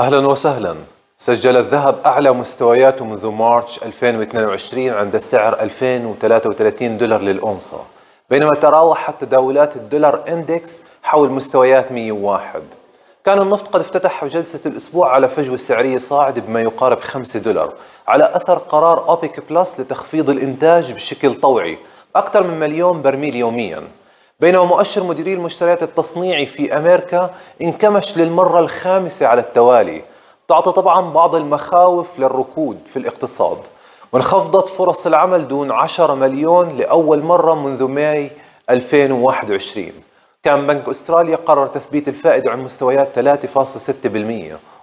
أهلا وسهلا سجل الذهب أعلى مستوياته منذ مارش 2022 عند سعر 2033 دولار للأونصة بينما تراوحت تداولات الدولار اندكس حول مستويات 101 كان النفط قد افتتح جلسة الأسبوع على فجوة سعرية صاعد بما يقارب 5 دولار على أثر قرار أوبيك بلس لتخفيض الإنتاج بشكل طوعي أكثر من مليون برميل يومياً بينما مؤشر مديري المشتريات التصنيعي في أمريكا انكمش للمرة الخامسة على التوالي تعطي طبعا بعض المخاوف للركود في الاقتصاد وانخفضت فرص العمل دون 10 مليون لأول مرة منذ ماي 2021 كان بنك أستراليا قرر تثبيت الفائدة عن مستويات 3.6%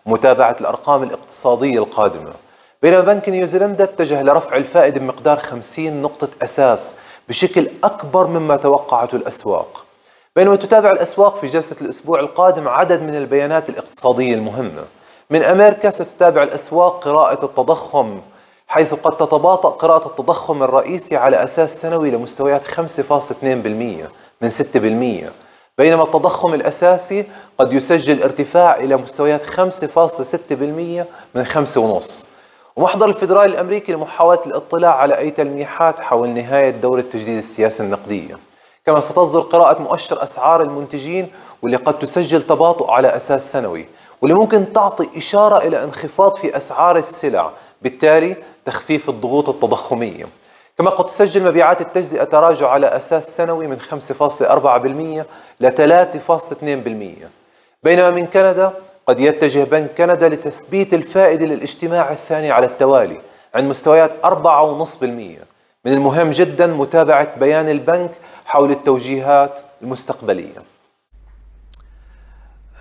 ومتابعة الأرقام الاقتصادية القادمة بينما بنك نيوزيلندا اتجه لرفع الفائدة بمقدار 50 نقطة أساس بشكل أكبر مما توقعته الأسواق بينما تتابع الأسواق في جلسة الأسبوع القادم عدد من البيانات الاقتصادية المهمة من أمريكا ستتابع الأسواق قراءة التضخم حيث قد تتباطأ قراءة التضخم الرئيسي على أساس سنوي لمستويات 5.2% من 6% بينما التضخم الأساسي قد يسجل ارتفاع إلى مستويات 5.6% من 5.5 ومحضر الفدرالي الأمريكي لمحاولة الاطلاع على أي تلميحات حول نهاية دوره تجديد السياسه النقدية كما ستصدر قراءة مؤشر أسعار المنتجين واللي قد تسجل تباطؤ على أساس سنوي واللي ممكن تعطي إشارة إلى انخفاض في أسعار السلع بالتالي تخفيف الضغوط التضخمية كما قد تسجل مبيعات التجزئة تراجع على أساس سنوي من 5.4% ل 3.2% بينما من كندا قد يتجه بنك كندا لتثبيت الفائدة للاجتماع الثاني على التوالي عند مستويات 4.5% من المهم جدا متابعة بيان البنك حول التوجيهات المستقبلية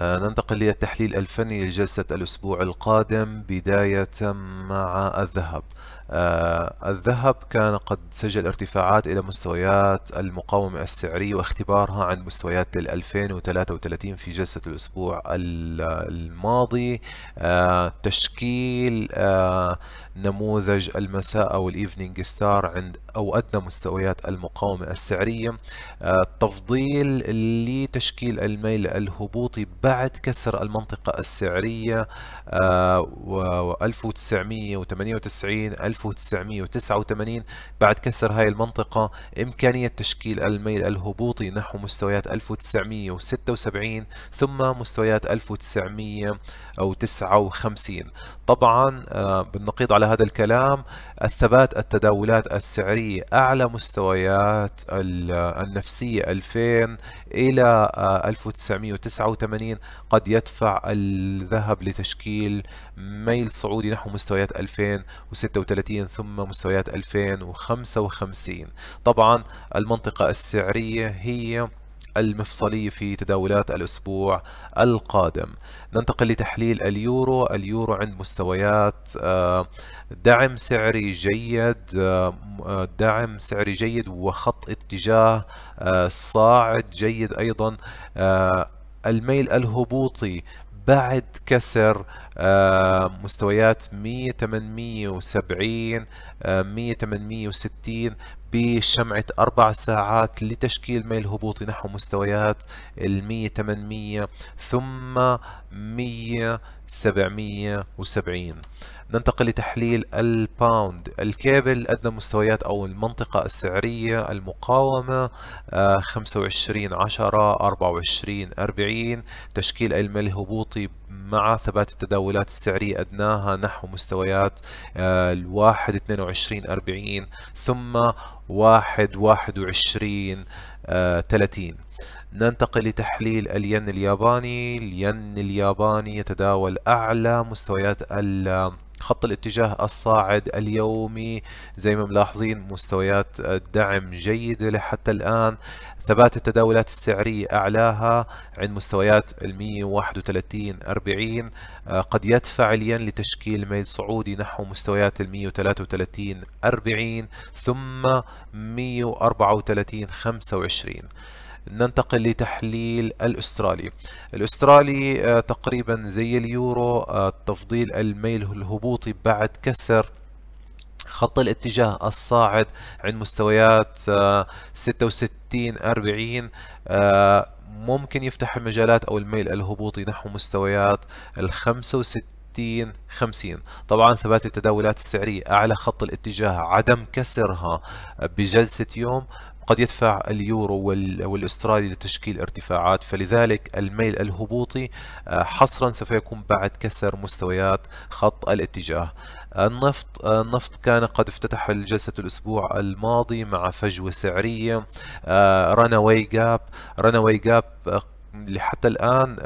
آه، ننتقل للتحليل الفني لجلسة الأسبوع القادم بداية مع الذهب آه، الذهب كان قد سجل ارتفاعات إلى مستويات المقاومة السعرية واختبارها عند مستويات 2033 في جلسة الأسبوع الماضي آه، تشكيل نموذج المساء أو الإيفنينج ستار عند أو أدنى مستويات المقاومة السعرية تفضيل لتشكيل الميل الهبوطي بعد كسر المنطقة السعرية آه، و 1998 1989 بعد كسر هاي المنطقة إمكانية تشكيل الميل الهبوطي نحو مستويات 1976 ثم مستويات 1959 طبعا آه، بالنقيض على هذا الكلام الثبات التداولات السعرية أعلى مستويات النفسية 2000 إلى 1989 آه، 20 قد يدفع الذهب لتشكيل ميل صعودي نحو مستويات 2036 ثم مستويات 2055 طبعا المنطقة السعرية هي المفصلية في تداولات الأسبوع القادم ننتقل لتحليل اليورو اليورو عند مستويات آه، دعم سعري جيد آه، آه، دعم سعري جيد وخط اتجاه صاعد جيد أيضا الميل الهبوطي بعد كسر آه، مستويات 1870 1860 آه، بشمعة أربع ساعات لتشكيل ميل هبوطي نحو مستويات ال 1800 ثم 1770 ننتقل لتحليل الباوند الكابل أدنى مستويات أو المنطقة السعرية المقاومة 25 10 24 40 تشكيل الميل الهبوطي مع ثبات التداول المتحولات السعرية أدناها نحو مستويات آه، الواحد وعشرين أربعين ثم واحد وعشرين آه، ثلاثين ننتقل لتحليل الين الياباني الين الياباني يتداول أعلى مستويات خط الاتجاه الصاعد اليومي زي ما ملاحظين مستويات الدعم جيدة لحتى الآن ثبات التداولات السعرية أعلاها عند مستويات ال 131 40 قد يدفع الين لتشكيل ميل صعودي نحو مستويات ال 133 40 ثم 134 25 ننتقل لتحليل الأسترالي الأسترالي آه، تقريبا زي اليورو آه، تفضيل الميل الهبوطي بعد كسر خط الاتجاه الصاعد عند مستويات 66 آه، 40 ممكن يفتح المجالات او الميل الهبوطي نحو مستويات ال 65 50 طبعا ثبات التداولات السعرية أعلى خط الاتجاه عدم كسرها بجلسة يوم قد يدفع اليورو والاسترالي لتشكيل ارتفاعات فلذلك الميل الهبوطي آه، حصرا سوف يكون بعد كسر مستويات خط الاتجاه النفط آه، النفط كان قد افتتح الجلسة الأسبوع الماضي مع فجوة سعرية راناوي جاب راناوي جاب لحتى الآن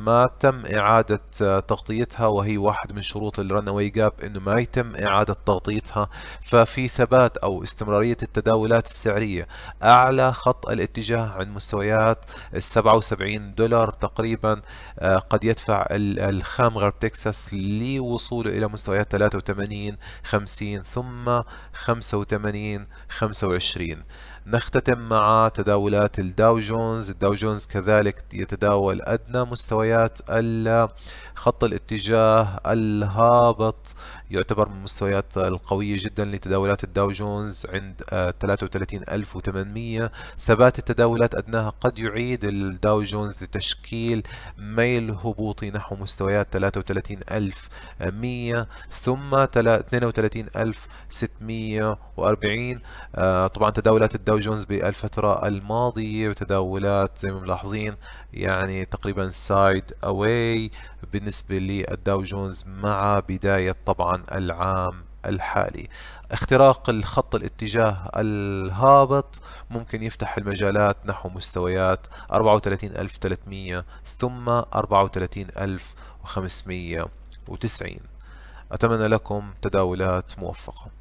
ما تم إعادة تغطيتها وهي واحد من شروط الرنوي جاب إنه ما يتم إعادة تغطيتها ففي ثبات أو استمرارية التداولات السعرية أعلى خط الاتجاه عند مستويات ال 77 دولار تقريبا آه، قد يدفع الخام غرب تكساس لوصوله إلى مستويات 83 50 ثم 85 25 نختتم مع تداولات الداو جونز الداو جونز كذلك يتداول أدنى مستويات مستويات خط الاتجاه الهابط يعتبر من المستويات القوية جدا لتداولات الداو جونز عند 33800 آه، ثبات التداولات أدناها قد يعيد الداو جونز لتشكيل ميل هبوطي نحو مستويات 33100 ثم 32640 آه، طبعا تداولات الداو جونز بالفترة الماضية وتداولات زي ما ملاحظين يعني تقريبا سايد right اواي بالنسبة للداو جونز مع بداية طبعا العام الحالي اختراق الخط الاتجاه الهابط ممكن يفتح المجالات نحو مستويات 34300 ثم 34590 أتمنى لكم تداولات موفقة